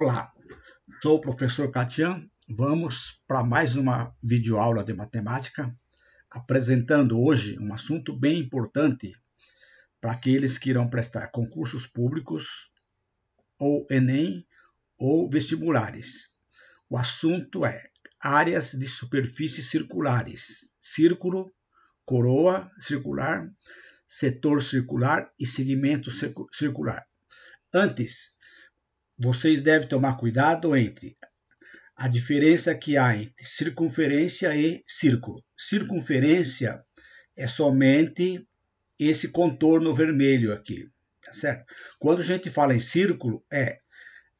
Olá, sou o professor Katian. Vamos para mais uma videoaula de matemática, apresentando hoje um assunto bem importante para aqueles que irão prestar concursos públicos, ou Enem, ou vestibulares. O assunto é áreas de superfícies circulares, círculo, coroa circular, setor circular e segmento circular. Antes, vocês devem tomar cuidado entre a diferença que há entre circunferência e círculo. Circunferência é somente esse contorno vermelho aqui, tá certo? Quando a gente fala em círculo, é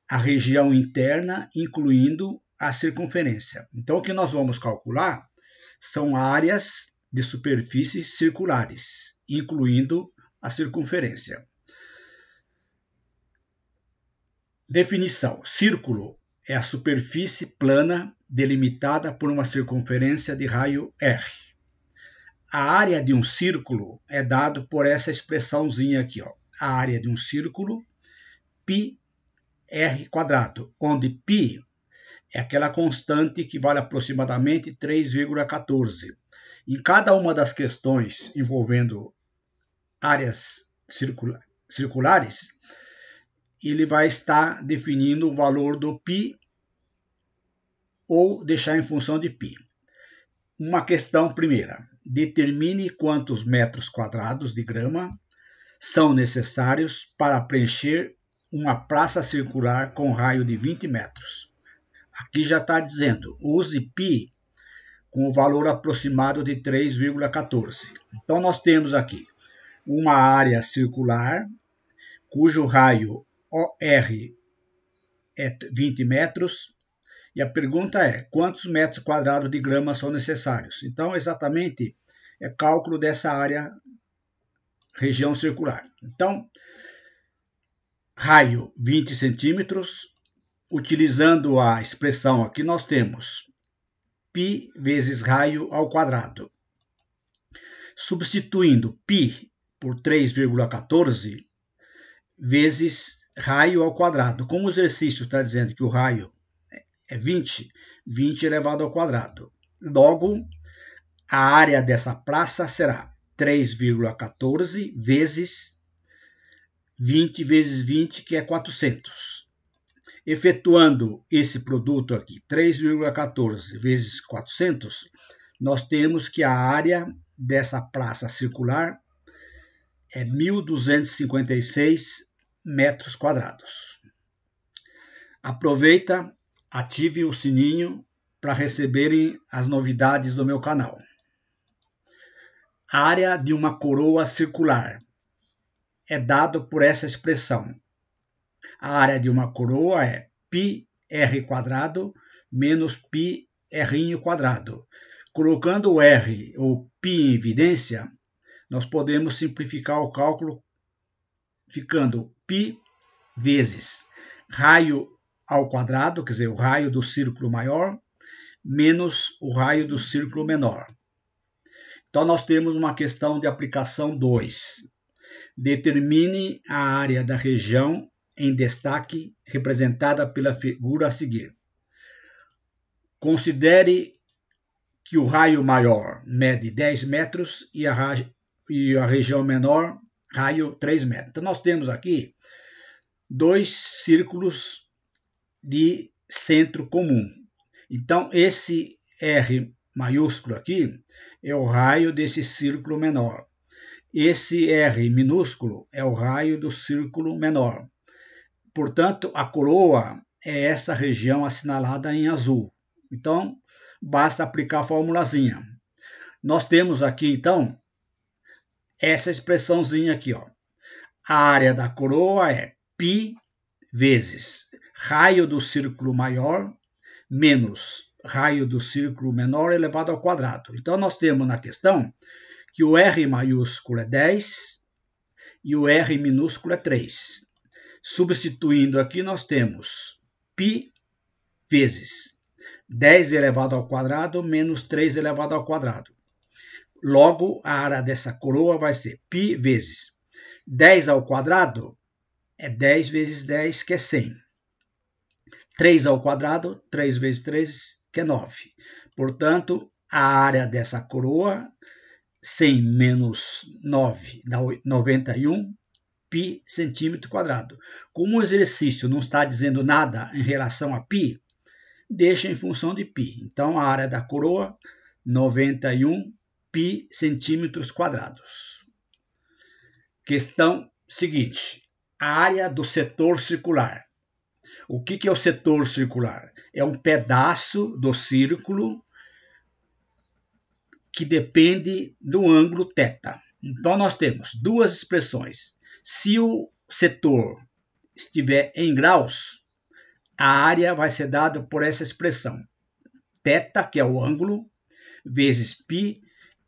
a região interna, incluindo a circunferência. Então, o que nós vamos calcular são áreas de superfícies circulares, incluindo a circunferência. Definição: círculo é a superfície plana delimitada por uma circunferência de raio R. A área de um círculo é dado por essa expressãozinha aqui, ó. A área de um círculo π r quadrado, onde π é aquela constante que vale aproximadamente 3,14. Em cada uma das questões envolvendo áreas circulares, ele vai estar definindo o valor do π ou deixar em função de π. Uma questão primeira. Determine quantos metros quadrados de grama são necessários para preencher uma praça circular com raio de 20 metros. Aqui já está dizendo, use π com o valor aproximado de 3,14. Então, nós temos aqui uma área circular cujo raio OR é 20 metros. E a pergunta é: quantos metros quadrados de grama são necessários? Então, exatamente, é cálculo dessa área, região circular. Então, raio 20 centímetros. Utilizando a expressão aqui, nós temos π vezes raio ao quadrado. Substituindo π por 3,14 vezes raio ao quadrado. Como o exercício está dizendo que o raio é 20, 20 elevado ao quadrado. Logo, a área dessa praça será 3,14 vezes 20 vezes 20, que é 400. Efetuando esse produto aqui, 3,14 vezes 400, nós temos que a área dessa praça circular é 1256 metros quadrados. Aproveita, ative o sininho para receberem as novidades do meu canal. Área de uma coroa circular é dado por essa expressão. A área de uma coroa é πr² menos πr². Colocando o r ou π em evidência, nós podemos simplificar o cálculo ficando π vezes raio ao quadrado, quer dizer, o raio do círculo maior menos o raio do círculo menor. Então, nós temos uma questão de aplicação 2. Determine a área da região em destaque representada pela figura a seguir. Considere que o raio maior mede 10 metros e a, e a região menor raio 3 metros. Então, nós temos aqui dois círculos de centro comum. Então, esse R maiúsculo aqui é o raio desse círculo menor. Esse R minúsculo é o raio do círculo menor. Portanto, a coroa é essa região assinalada em azul. Então, basta aplicar a formulazinha. Nós temos aqui, então, essa expressãozinha aqui, ó. A área da coroa é π vezes raio do círculo maior menos raio do círculo menor elevado ao quadrado. Então, nós temos na questão que o R maiúsculo é 10 e o R minúsculo é 3. Substituindo aqui, nós temos π vezes 10 elevado ao quadrado menos 3 elevado ao quadrado. Logo, a área dessa coroa vai ser π vezes 10 ao quadrado é 10 vezes 10, que é 100. 3 ao quadrado, 3 vezes 3, que é 9. Portanto, a área dessa coroa, 100 menos 9 dá 91 π centímetro quadrado. Como o exercício não está dizendo nada em relação a π, deixa em função de π. Então, a área da coroa, 91 π π centímetros quadrados. Questão seguinte: a área do setor circular. O que, que é o setor circular? É um pedaço do círculo que depende do ângulo θ. Então, nós temos duas expressões. Se o setor estiver em graus, a área vai ser dada por essa expressão. θ, que é o ângulo, vezes π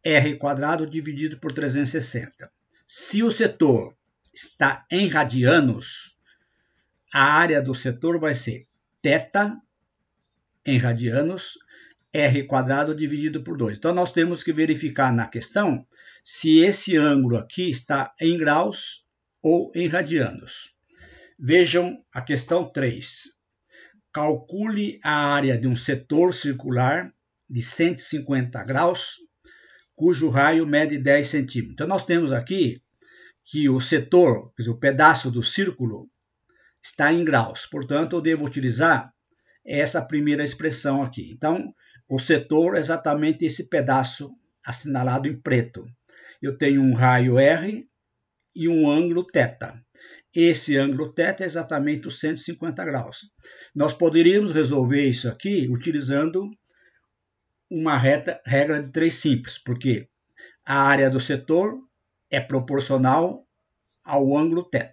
R quadrado dividido por 360. Se o setor está em radianos, a área do setor vai ser θ em radianos r quadrado dividido por 2. Então nós temos que verificar na questão se esse ângulo aqui está em graus ou em radianos. Vejam a questão 3. Calcule a área de um setor circular de 150 graus cujo raio mede 10 centímetros. Então, nós temos aqui que o setor, quer dizer, o pedaço do círculo, está em graus. Portanto, eu devo utilizar essa primeira expressão aqui. Então, o setor é exatamente esse pedaço assinalado em preto. Eu tenho um raio R e um ângulo θ. Esse ângulo θ é exatamente os 150 graus. Nós poderíamos resolver isso aqui utilizando uma reta, regra de três simples, porque a área do setor é proporcional ao ângulo θ.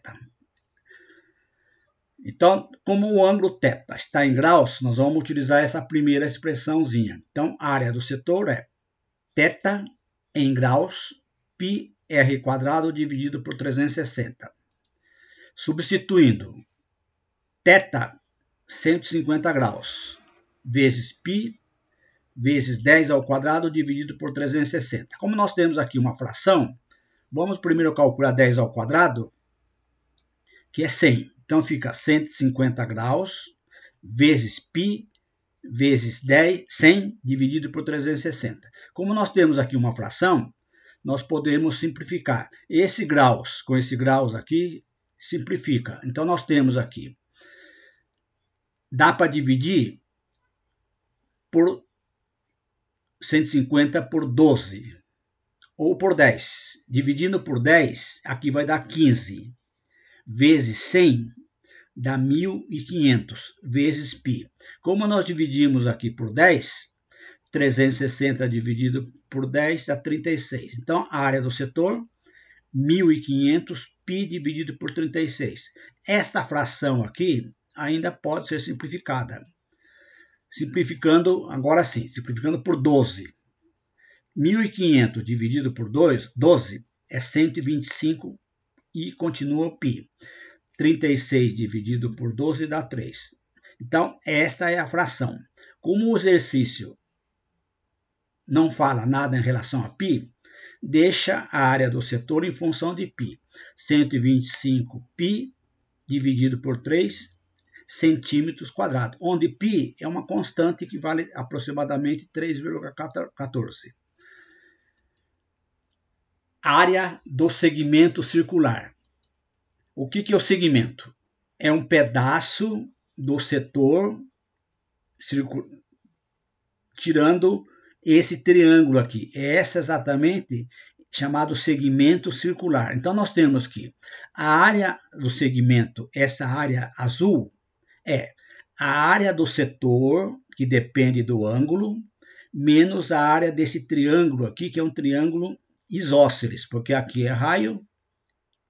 Então, como o ângulo θ está em graus, nós vamos utilizar essa primeira expressãozinha. Então, a área do setor é θ em graus πr quadrado dividido por 360. Substituindo θ 150 graus vezes π vezes 10 ao quadrado dividido por 360. Como nós temos aqui uma fração, vamos primeiro calcular 10 ao quadrado, que é 100. Então fica 150 graus vezes π vezes 10, 100 dividido por 360. Como nós temos aqui uma fração, nós podemos simplificar. Esse graus com esse graus aqui simplifica. Então nós temos aqui dá para dividir por 150 por 12 ou por 10. Dividindo por 10, aqui vai dar 15. Vezes 100 dá 1500 vezes π. Como nós dividimos aqui por 10, 360 dividido por 10 dá 36. Então, a área do setor 1500 π dividido por 36. Esta fração aqui ainda pode ser simplificada simplificando, agora sim, simplificando por 12. 1.500 dividido por 2, 12 é 125 e continua π. 36 dividido por 12 dá 3. Então, esta é a fração. Como o exercício não fala nada em relação a π, deixa a área do setor em função de π. 125π dividido por 3 centímetros quadrados, onde π é uma constante que vale aproximadamente 3,14. Área do segmento circular. O que, que é o segmento? É um pedaço do setor tirando esse triângulo aqui. É essa é exatamente chamado segmento circular. Então, nós temos que a área do segmento, essa área azul, é a área do setor, que depende do ângulo, menos a área desse triângulo aqui, que é um triângulo isósceles, porque aqui é raio,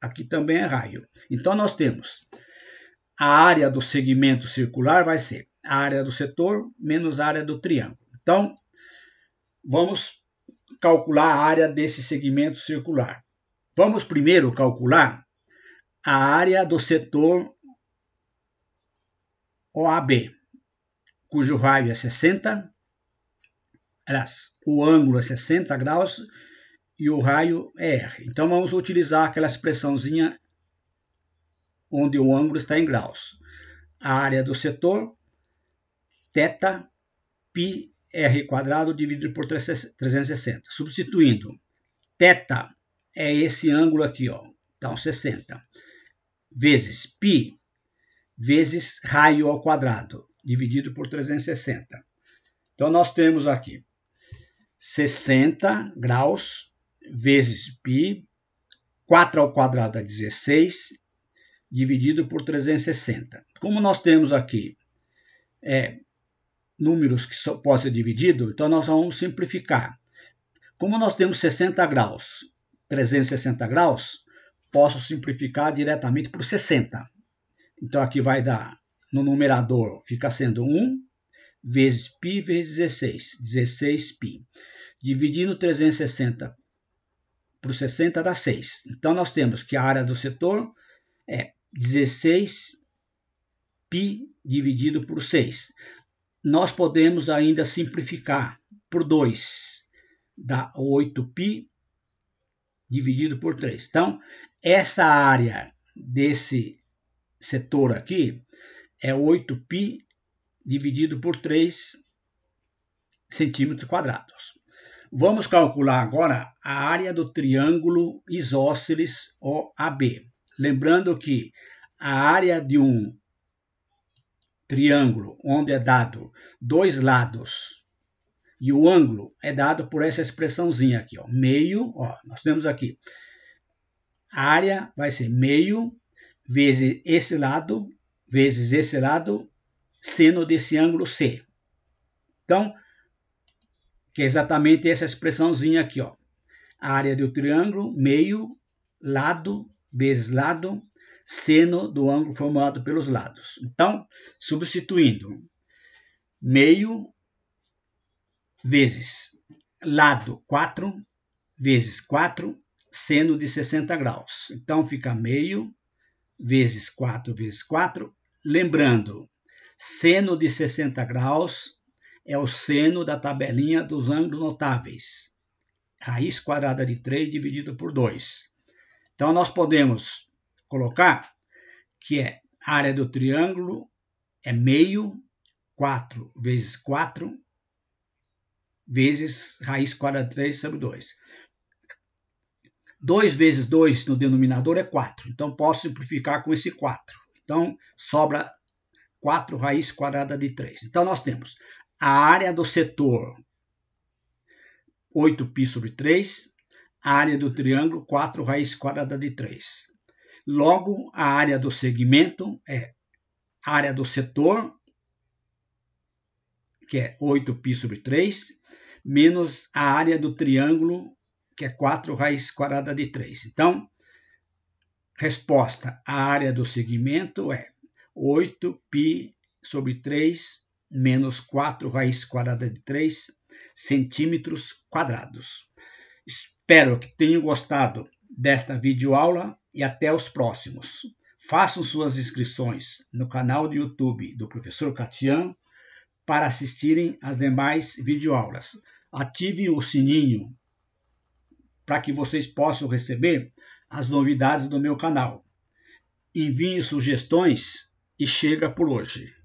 aqui também é raio. Então, nós temos a área do segmento circular vai ser a área do setor menos a área do triângulo. Então, vamos calcular a área desse segmento circular. Vamos primeiro calcular a área do setor OAB, cujo raio é 60, aliás, o ângulo é 60 graus e o raio é R. Então vamos utilizar aquela expressãozinha onde o ângulo está em graus. A área do setor, θ π r quadrado dividido por 360. Substituindo, θ é esse ângulo aqui, ó, então 60, vezes π vezes raio ao quadrado, dividido por 360. Então, nós temos aqui 60 graus vezes π, 4 ao quadrado é 16, dividido por 360. Como nós temos aqui é, números que só ser divididos, então nós vamos simplificar. Como nós temos 60 graus, 360 graus, posso simplificar diretamente por 60. Então aqui vai dar no numerador, fica sendo 1 vezes π vezes 16, 16π. Dividindo 360 por 60 dá 6. Então nós temos que a área do setor é 16π dividido por 6. Nós podemos ainda simplificar por 2, dá 8π dividido por 3. Então, essa área desse setor aqui é 8π dividido por 3 centímetros quadrados. Vamos calcular agora a área do triângulo isósceles OAB. Lembrando que a área de um triângulo onde é dado dois lados e o ângulo é dado por essa expressãozinha aqui, ó, meio, ó, nós temos aqui, a área vai ser meio vezes esse lado, vezes esse lado, seno desse ângulo C. Então, que é exatamente essa expressãozinha aqui, ó. A área do triângulo, meio, lado, vezes lado, seno do ângulo formado pelos lados. Então, substituindo meio vezes lado 4 vezes 4, seno de 60 graus. Então, fica meio vezes 4 vezes 4. Lembrando, seno de 60 graus é o seno da tabelinha dos ângulos notáveis. Raiz quadrada de 3 dividido por 2. Então, nós podemos colocar que é a área do triângulo é meio 4 vezes 4 vezes raiz quadrada de 3 sobre 2. 2 vezes 2 no denominador é 4. Então, posso simplificar com esse 4. Então, sobra 4 raiz quadrada de 3. Então, nós temos a área do setor 8π sobre 3, a área do triângulo 4 raiz quadrada de 3. Logo, a área do segmento é a área do setor, que é 8π sobre 3, menos a área do triângulo que é 4 raiz quadrada de 3. Então, resposta, a área do segmento é 8π sobre 3 menos 4 raiz quadrada de 3 centímetros quadrados. Espero que tenham gostado desta videoaula e até os próximos. Façam suas inscrições no canal do YouTube do professor Catian para assistirem às demais videoaulas. Ativem o sininho para que vocês possam receber as novidades do meu canal. Envie sugestões e chega por hoje.